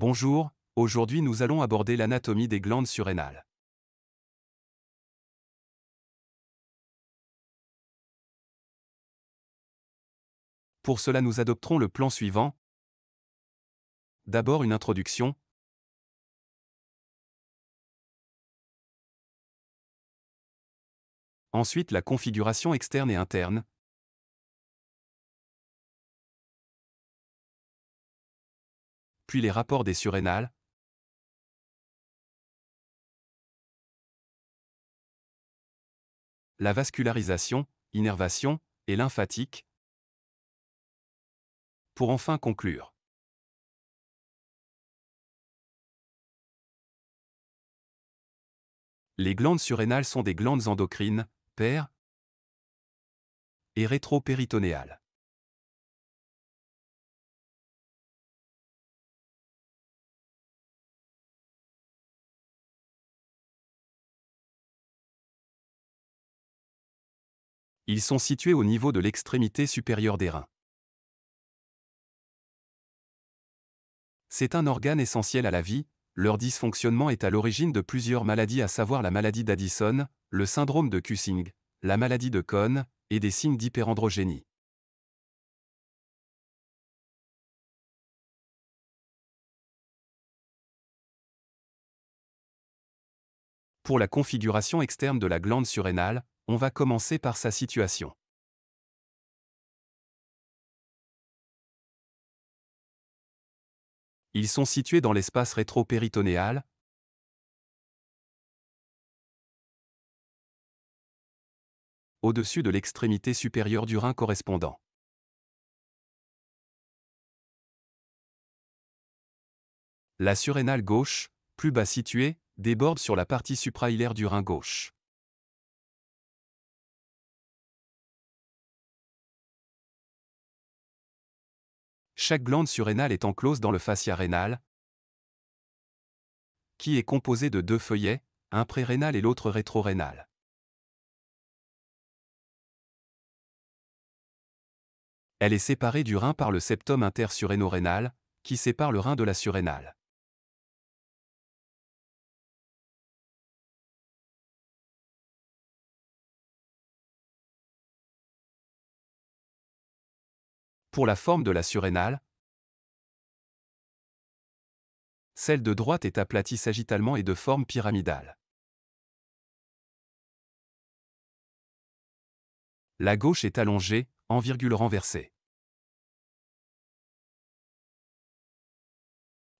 Bonjour, aujourd'hui nous allons aborder l'anatomie des glandes surrénales. Pour cela nous adopterons le plan suivant. D'abord une introduction. Ensuite la configuration externe et interne, puis les rapports des surrénales. La vascularisation, innervation et lymphatique. Pour enfin conclure. Les glandes surrénales sont des glandes endocrines, paires et rétropéritonéales. Ils sont situés au niveau de l'extrémité supérieure des reins. C'est un organe essentiel à la vie, leur dysfonctionnement est à l'origine de plusieurs maladies à savoir la maladie d'Addison, le syndrome de Cushing, la maladie de Cohn et des signes d'hyperandrogénie. Pour la configuration externe de la glande surrénale, on va commencer par sa situation. Ils sont situés dans l'espace rétro-péritonéal. au-dessus de l'extrémité supérieure du rein correspondant. La surrénale gauche, plus bas située, déborde sur la partie suprahilaire du rein gauche. Chaque glande surrénale est enclose dans le fascia rénal, qui est composé de deux feuillets, un prérénal et l'autre rétrorénal. Elle est séparée du rein par le septum intersurrénorénal, qui sépare le rein de la surrénale. pour la forme de la surrénale, celle de droite est aplatie sagittalement et de forme pyramidale. La gauche est allongée, en virgule renversée.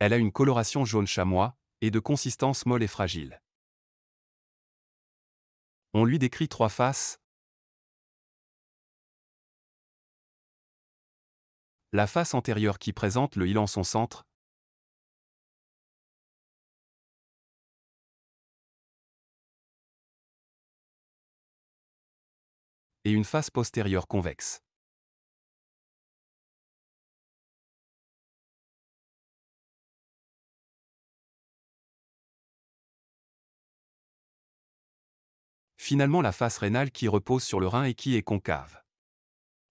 Elle a une coloration jaune chamois, et de consistance molle et fragile. On lui décrit trois faces, la face antérieure qui présente le île en son centre, et une face postérieure convexe. Finalement la face rénale qui repose sur le rein et qui est concave.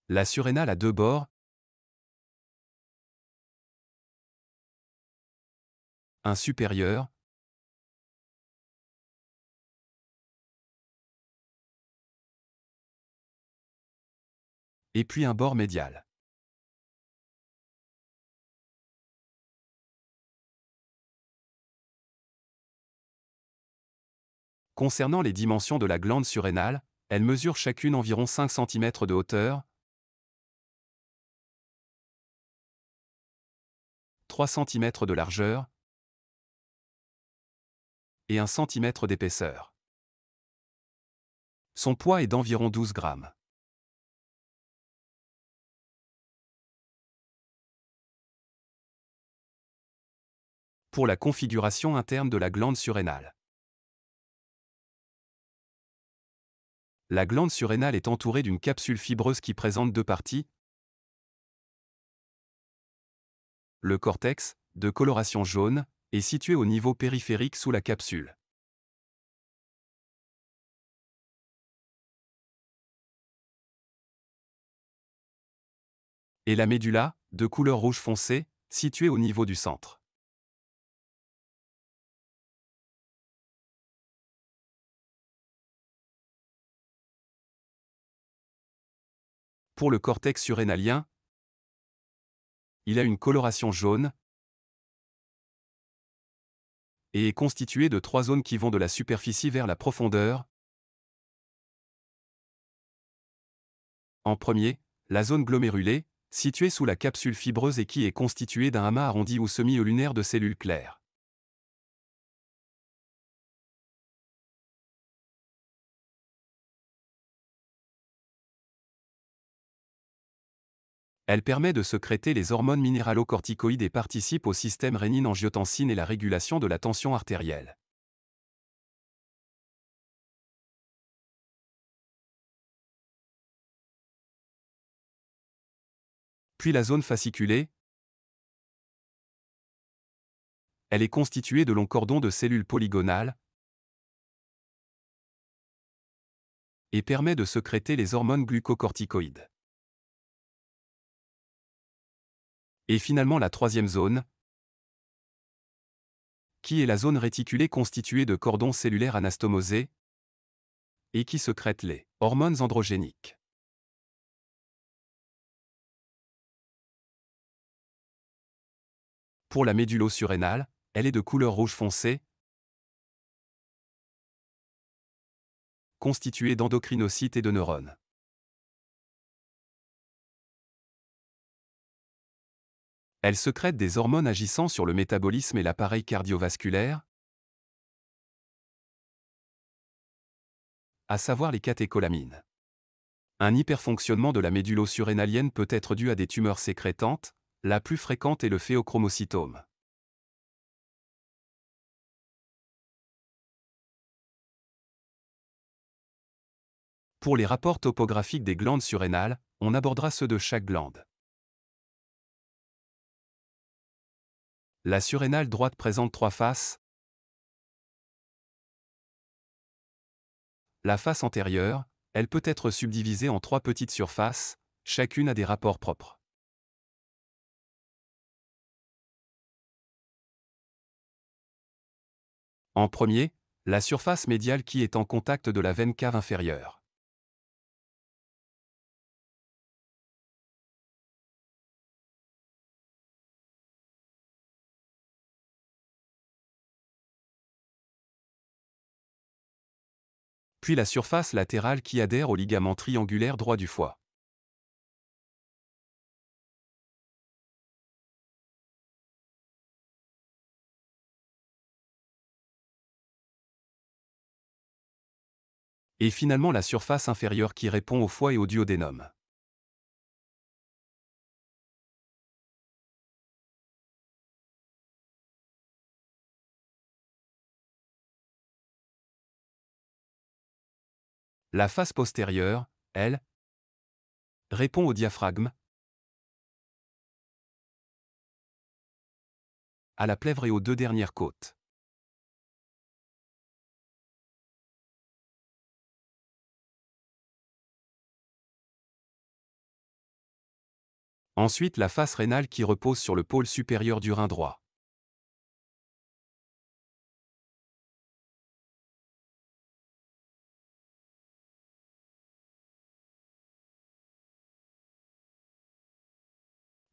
La surrénale a deux bords, un supérieur, et puis un bord médial. Concernant les dimensions de la glande surrénale, elle mesure chacune environ 5 cm de hauteur, 3 cm de largeur, et un centimètre d'épaisseur. Son poids est d'environ 12 grammes. Pour la configuration interne de la glande surrénale. La glande surrénale est entourée d'une capsule fibreuse qui présente deux parties, le cortex, de coloration jaune, est situé au niveau périphérique sous la capsule. Et la médulla, de couleur rouge foncé, située au niveau du centre. Pour le cortex surrénalien, il a une coloration jaune, et est constituée de trois zones qui vont de la superficie vers la profondeur. En premier, la zone glomérulée, située sous la capsule fibreuse et qui est constituée d'un amas arrondi ou semi-lunaire de cellules claires. Elle permet de sécréter les hormones minéralocorticoïdes et participe au système rénine-angiotensine et la régulation de la tension artérielle. Puis la zone fasciculée. Elle est constituée de longs cordons de cellules polygonales, et permet de sécréter les hormones glucocorticoïdes. Et finalement la troisième zone, qui est la zone réticulée constituée de cordons cellulaires anastomosés et qui secrète les hormones androgéniques. Pour la médulo surrénale, elle est de couleur rouge foncé, constituée d'endocrinocytes et de neurones. Elle secrète des hormones agissant sur le métabolisme et l'appareil cardiovasculaire, à savoir les catécholamines. Un hyperfonctionnement de la médulo surrénalienne peut être dû à des tumeurs sécrétantes, la plus fréquente est le phéochromocytome. Pour les rapports topographiques des glandes surrénales, on abordera ceux de chaque glande. La surrénale droite présente trois faces. La face antérieure, elle peut être subdivisée en trois petites surfaces, chacune a des rapports propres. En premier, la surface médiale qui est en contact de la veine cave inférieure. la surface latérale qui adhère au ligament triangulaire droit du foie. Et finalement la surface inférieure qui répond au foie et au duodénum. La face postérieure, elle, répond au diaphragme, à la plèvre et aux deux dernières côtes. Ensuite la face rénale qui repose sur le pôle supérieur du rein droit.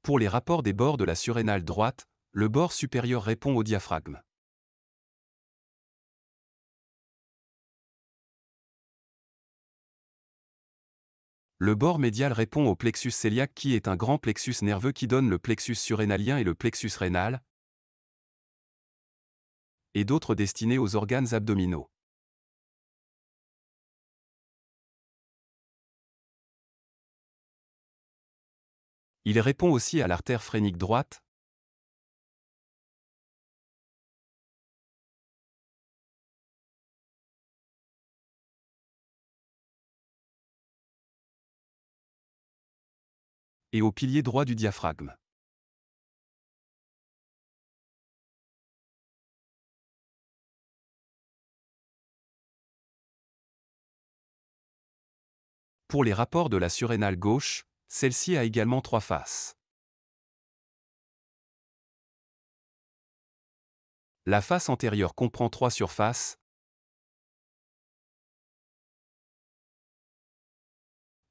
Pour les rapports des bords de la surrénale droite, le bord supérieur répond au diaphragme. Le bord médial répond au plexus céliaque qui est un grand plexus nerveux qui donne le plexus surrénalien et le plexus rénal, et d'autres destinés aux organes abdominaux. Il répond aussi à l'artère phrénique droite. et au pilier droit du diaphragme. Pour les rapports de la surrénale gauche, celle-ci a également trois faces. La face antérieure comprend trois surfaces.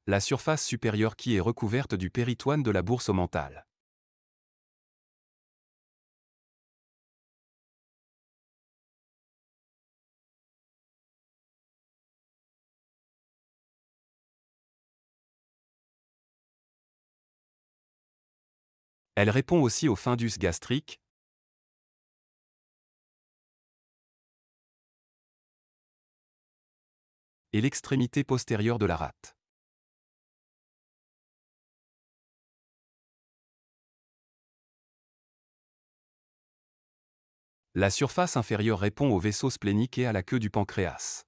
La surface supérieure qui est recouverte du péritoine de la bourse mentale. Elle répond aussi au fundus gastrique. et l'extrémité postérieure de la rate. La surface inférieure répond au vaisseau splénique et à la queue du pancréas.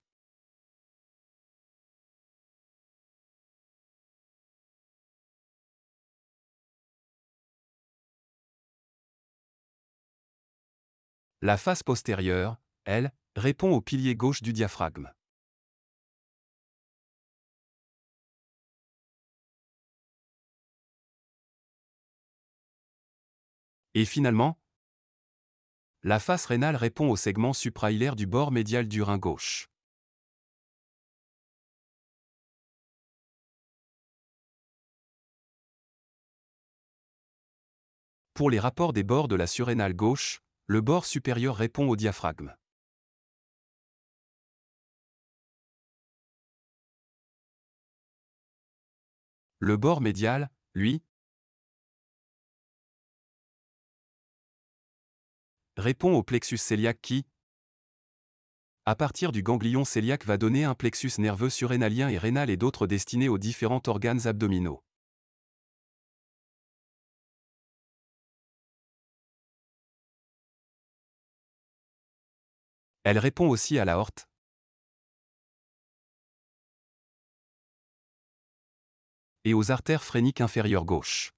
La face postérieure, elle, répond au pilier gauche du diaphragme. Et finalement, la face rénale répond au segment suprahilaire du bord médial du rein gauche. Pour les rapports des bords de la surrénale gauche, le bord supérieur répond au diaphragme. Le bord médial, lui, répond au plexus cœliaque qui, à partir du ganglion cœliaque, va donner un plexus nerveux surrénalien et rénal et d'autres destinés aux différents organes abdominaux. Elle répond aussi à la horte. et aux artères phréniques inférieures gauches.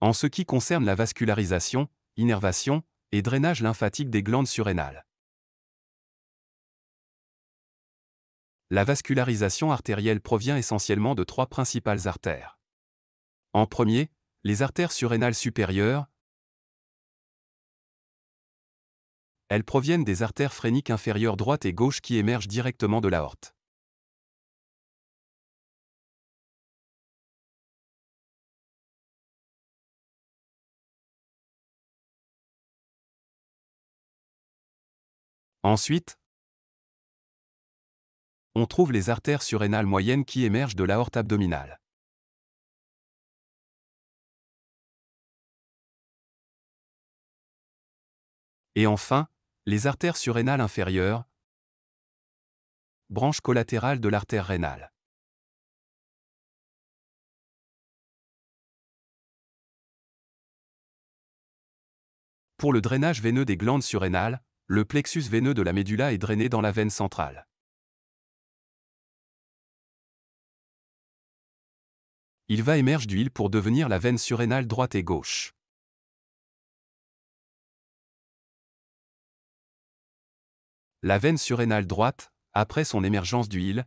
En ce qui concerne la vascularisation, innervation et drainage lymphatique des glandes surrénales. La vascularisation artérielle provient essentiellement de trois principales artères. En premier, les artères surrénales supérieures, elles proviennent des artères phréniques inférieures droite et gauche qui émergent directement de l'aorte. Ensuite, on trouve les artères surrénales moyennes qui émergent de l'aorte abdominale. Et enfin, les artères surrénales inférieures, branche collatérale de l'artère rénale. Pour le drainage veineux des glandes surrénales, le plexus veineux de la médulla est drainé dans la veine centrale. Il va émerger d'huile pour devenir la veine surrénale droite et gauche. la veine surrénale droite, après son émergence d'huile,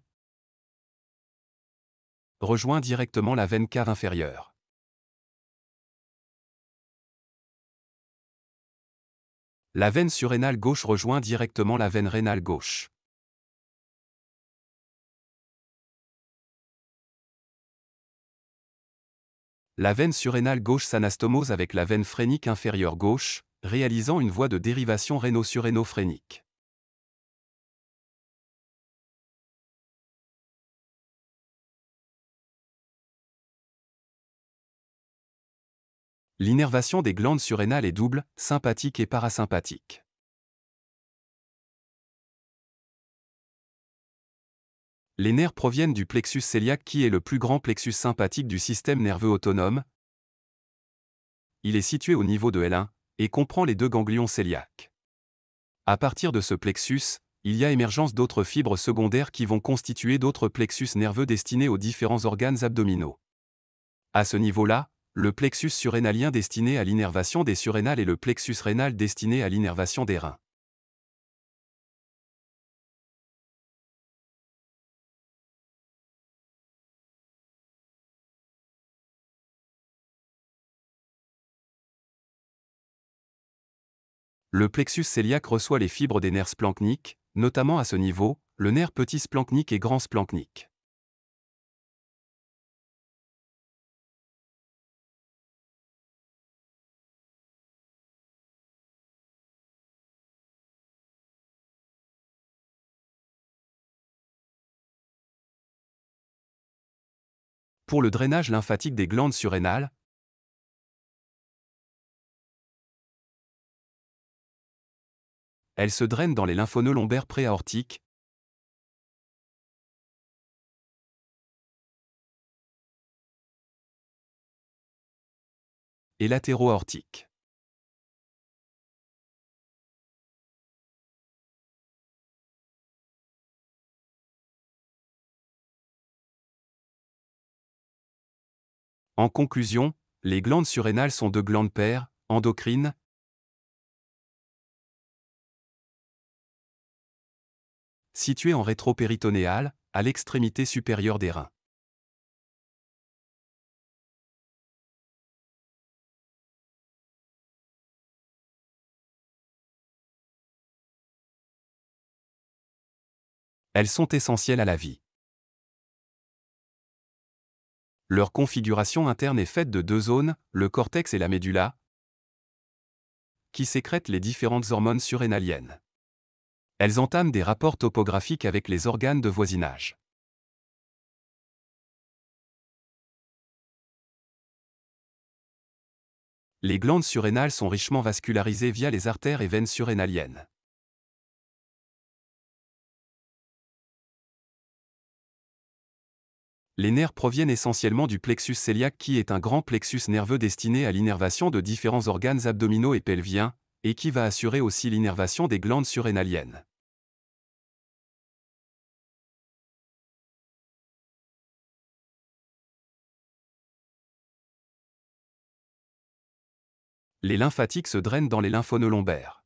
rejoint directement la veine cave inférieure. La veine surrénale gauche rejoint directement la veine rénale gauche. La veine surrénale gauche s'anastomose avec la veine phrénique inférieure gauche, réalisant une voie de dérivation réno L'innervation des glandes surrénales est double, sympathique et parasympathique. Les nerfs proviennent du plexus cœliaque qui est le plus grand plexus sympathique du système nerveux autonome. Il est situé au niveau de L1 et comprend les deux ganglions cœliaques. À partir de ce plexus, il y a émergence d'autres fibres secondaires qui vont constituer d'autres plexus nerveux destinés aux différents organes abdominaux. À ce niveau-là, le plexus surrénalien destiné à l'innervation des surrénales et le plexus rénal destiné à l'innervation des reins. Le plexus céliaque reçoit les fibres des nerfs splanchniques, notamment à ce niveau, le nerf petit splanchnique et grand splanchnique. pour le drainage lymphatique des glandes surrénales, elle se drainent dans les lymphonolombaires lombaires préaortiques, et latéro En conclusion, les glandes surrénales sont deux glandes paires, endocrines, situées en rétropéritonéale, à l'extrémité supérieure des reins. Elles sont essentielles à la vie. Leur configuration interne est faite de deux zones, le cortex et la médulla, qui sécrètent les différentes hormones surrénaliennes. Elles entament des rapports topographiques avec les organes de voisinage. Les glandes surrénales sont richement vascularisées via les artères et veines surrénaliennes. Les nerfs proviennent essentiellement du plexus cœliaque qui est un grand plexus nerveux destiné à l'innervation de différents organes abdominaux et pelviens, et qui va assurer aussi l'innervation des glandes surrénaliennes. Les lymphatiques se drainent dans les lymphonolombaires.